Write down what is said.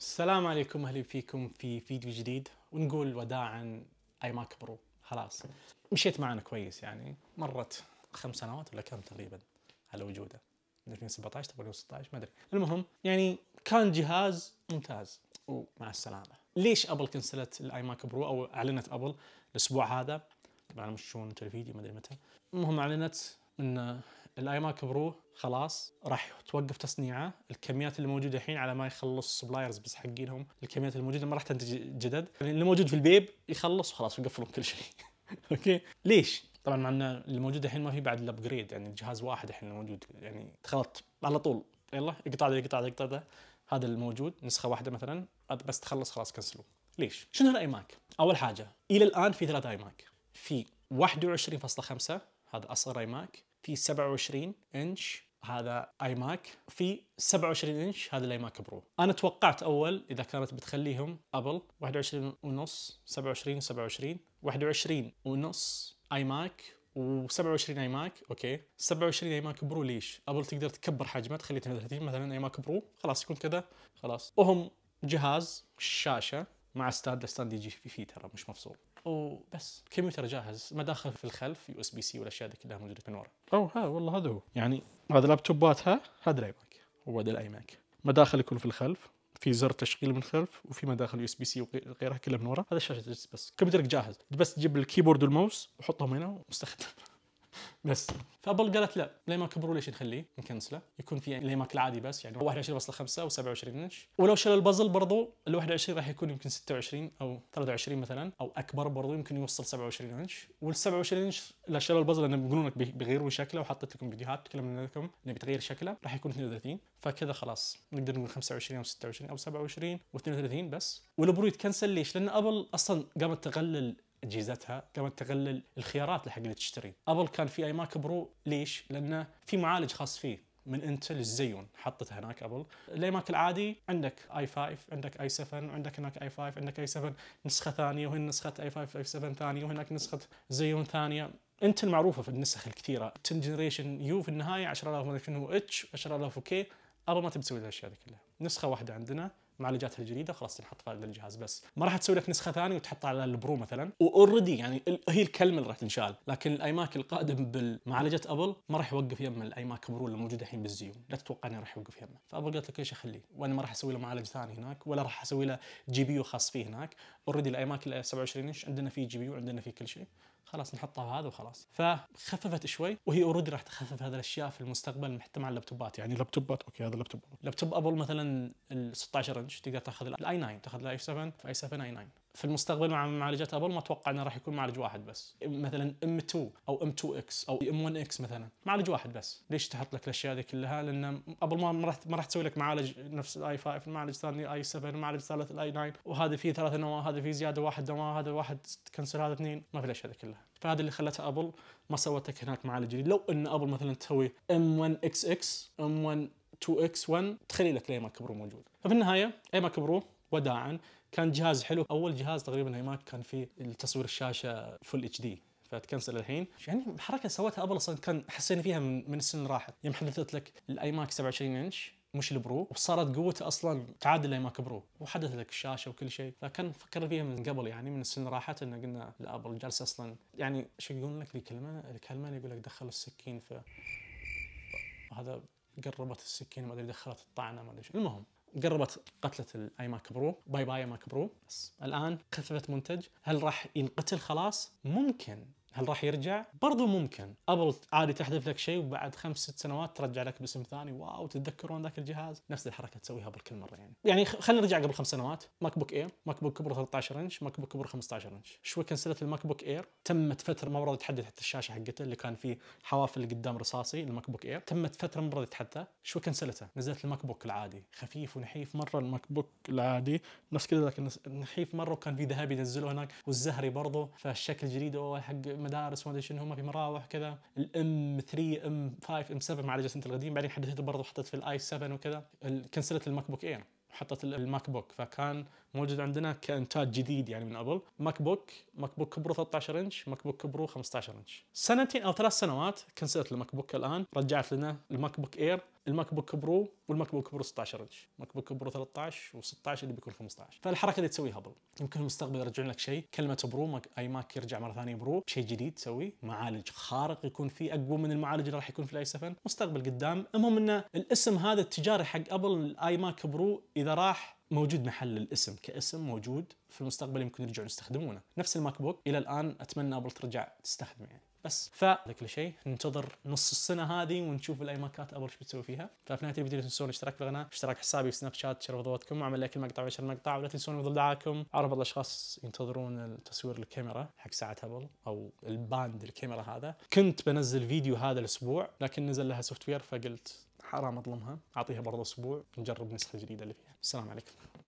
السلام عليكم اهلا فيكم في فيديو جديد ونقول وداعا اي ماك برو خلاص مشيت معنا كويس يعني مرت خمس سنوات ولا كم تقريبا على وجوده 2017 تقريبا 2016 ما ادري المهم يعني كان جهاز ممتاز ومع السلامه ليش ابل كنسلت الاي ماك برو او اعلنت ابل الاسبوع هذا طبعا مش شلون الفيديو ما ادري متى المهم اعلنت ان الاي ماك برو خلاص راح توقف تصنيعه الكميات اللي موجوده الحين على ما يخلص السبلايرز بس حقينهم الكميات الموجوده ما راح تنتج جدد يعني اللي موجود في البيب يخلص وخلاص يقفلون كل شيء اوكي ليش طبعا مع ان اللي موجود الحين ما في بعد الابجريد يعني الجهاز واحد الحين الموجود يعني تخلط على طول يلا اقطع ده اقطع ده اقطع ده هذا الموجود نسخه واحده مثلا بس تخلص خلاص كنسلوه ليش؟ شنو الاي ماك؟ اول حاجه الى الان في ثلاث اي ماك في 21.5 هذا اصغر اي ماك في 27 انش هذا اي ماك في 27 انش هذا الاي ماك برو انا توقعت اول اذا كانت بتخليهم ابل 21 ونص 27 27 21 ونص اي ماك و27 اي ماك اوكي 27 اي ماك برو ليش؟ ابل تقدر تكبر حجمه تخلي 32 مثلا اي ماك برو خلاص يكون كذا خلاص وهم جهاز شاشه مع ستاند ستاند يجي فيه ترى مش مفصول وبس كمبيوتر جاهز مداخل في الخلف يو اس بي سي والاشياء ذي كلها موجوده من ورا او ها والله هذا هو يعني هذا لابتوباتها هذا الاي ماك هو هذا الاي ماك مداخل يكون في الخلف في زر تشغيل من الخلف وفي مداخل يو اس بي سي وغيرها كلها من ورا هذا الشاشه بس كمبيوترك جاهز بس تجيب الكيبورد والماوس وحطهم هنا واستخدم بس فابل قالت لا بلاي برو ليش نخليه نكنسله يكون في بلاي ماك العادي بس يعني 21.5 و 27 انش ولو شال البازل برضو ال 21 راح يكون يمكن 26 او 23 مثلا او اكبر برضو يمكن يوصل 27 انش وال 27 انش لا شال البازل لان بيقولون لك بيغيروا شكله وحطيت لكم فيديوهات تكلمنا لكم انه بتغير شكله راح يكون 32 فكذا خلاص نقدر نقول 25 او 26 او 27 و 32 بس والبرو يتكنسل ليش؟ لان ابل اصلا قامت تقلل اجهزتها قامت تقلل الخيارات اللي حق اللي تشتري ابل كان في اي ماك برو ليش لانه في معالج خاص فيه من انتل الزيون حطته هناك ابل الاي ماك العادي عندك اي 5 عندك اي 7 عندك هناك اي 5 عندك اي 7 نسخه ثانيه وهنا نسخه اي 5 اي 7 ثانيه وهناك نسخه زيون ثانيه انتل معروفه في النسخ الكثيره 10 جنريشن يو في النهايه 10000 ما ادري شنو اتش 10000 وكي ابل ما تبي تسوي الاشياء هذه كلها نسخه واحده عندنا معالجاتها الجديده خلاص تنحط في هذا الجهاز بس ما راح تسوي لك نسخه ثانيه وتحطها على البرو مثلا واوريدي يعني هي الكلمه اللي راح تنشال لكن الايماك القادم بمعالجه ابل ما راح يوقف الاي الايماك برو اللي موجوده الحين بالزيو لا تتوقع انه راح يوقف يمه فابل قالت لك ايش اخليه وانا ما راح اسوي له معالج ثاني هناك ولا راح اسوي له جي بي يو خاص فيه هناك اوريدي الايماك 27 انش عندنا فيه جي بي يو عندنا فيه كل شيء خلاص نحطها هذا وخلاص فخففت شوي وهي اوريدي راح تخفف هذه الاشياء في المستقبل حتى مع اللابتوبات يعني اللابتوبات اوكي هذا اللابتوب لابتوب ابل مثلا ال 16 رانج تقدر تاخذ الاي 9 تاخذ الاي 7 اي 7 اي 9 في المستقبل مع معالجات ابل ما اتوقع انه راح يكون معالج واحد بس مثلا ام 2 او ام 2 اكس او ام 1 اكس مثلا معالج واحد بس ليش تحط لك الاشياء هذه كلها لان ابل ما راح ما راح تسوي لك معالج نفس الاي 5 المعالج الثاني اي 7 المعالج الثالث الاي 9 وهذا فيه ثلاث نواه هذا فيه زياده واحد نواه هذا واحد كنسل هذا اثنين ما في الاشياء هذه كلها فهذا اللي خلته ابل ما سوت لك هناك معالج جديد لو ان ابل مثلا تسوي ام 1 اكس اكس ام 1 2X1 تخلي لك الايماك برو موجود ففي النهايه ايماك برو وداعا كان جهاز حلو اول جهاز تقريبا ايماك كان فيه التصوير الشاشه فل اتش دي فتكنسل الحين يعني الحركه سوتها ابل اصلا كان حسينا فيها من, من السن راحت يوم حدثت لك الايماك 27 انش مش البرو وصارت قوته اصلا تعادل ماك برو وحدث لك الشاشه وكل شيء فكان فكرنا فيها من قبل يعني من السن راحت ان قلنا لا ابل جالسه اصلا يعني شو يقولون لك الكلمه الكلمه يقول لك دخلوا السكين في هذا قربت السكين ما ادري دخلت الطعنه ما ادري المهم قربت قتله الاي ماك برو باي باي ماك برو بس الان خففت منتج هل راح ينقتل خلاص ممكن هل راح يرجع؟ برضو ممكن ابل عادي تحذف لك شيء وبعد خمس ست سنوات ترجع لك باسم ثاني واو تتذكرون ذاك الجهاز نفس الحركه تسويها ابل كل مره يعني يعني خلينا نرجع قبل خمس سنوات ماك بوك اير ماك بوك كبره 13 انش ماك بوك كبره 15 انش شوي كنسلت الماك بوك اير تمت فتره ما برضه يتحدث حتى الشاشه حقته اللي كان فيه حوافل قدام رصاصي الماك بوك اير تمت فتره ما برضه يتحدث شوي كنسلته نزلت الماك بوك العادي خفيف ونحيف مره الماك بوك العادي نفس كذا لكن نحيف مره وكان في ذهبي ينزله هناك والزهري برضه فالشكل جديد حق مدارس وما ادري شنو هم في مراوح كذا الام 3 ام 5 ام 7 ما على القديم بعدين حدثته برضه وحطيت في الاي 7 وكذا كنسلت الماك بوك اير وحطيت الماك بوك فكان موجود عندنا كانتاج جديد يعني من ابل ماك بوك ماك بوك برو 13 انش ماك بوك برو 15 انش سنتين او ثلاث سنوات كنسلت الماك بوك الان رجعت لنا الماك بوك اير الماك بوك برو والماك بوك برو 16 انش ماك بوك برو 13 و16 اللي بيكون 15 فالحركه اللي تسويها هبل يمكن المستقبل يرجعون لك شيء كلمه برو ماك اي ماك يرجع مره ثانيه برو شيء جديد تسوي معالج خارق يكون فيه اقوى من المعالج اللي راح يكون في الاي 7 مستقبل قدام المهم انه الاسم هذا التجاري حق ابل الاي ماك برو اذا راح موجود محل الاسم كاسم موجود في المستقبل يمكن يرجعون يستخدمونه نفس الماك بوك الى الان اتمنى ابل ترجع تستخدمه يعني بس فهذا كل شيء ننتظر نص السنه هذه ونشوف الايماكات ابل ايش بتسوي فيها ففي نهايه الفيديو لا تنسون الاشتراك في القناه اشتراك حسابي في سناب شات شرف ضواتكم واعمل لايك المقطع وشير المقطع ولا تنسون يظل دعاكم اعرف الاشخاص ينتظرون التصوير الكاميرا حق ساعه ابل او الباند الكاميرا هذا كنت بنزل فيديو هذا الاسبوع لكن نزل لها سوفت وير فقلت حرام اظلمها اعطيها برضه اسبوع نجرب نسخه جديده اللي فيها السلام عليكم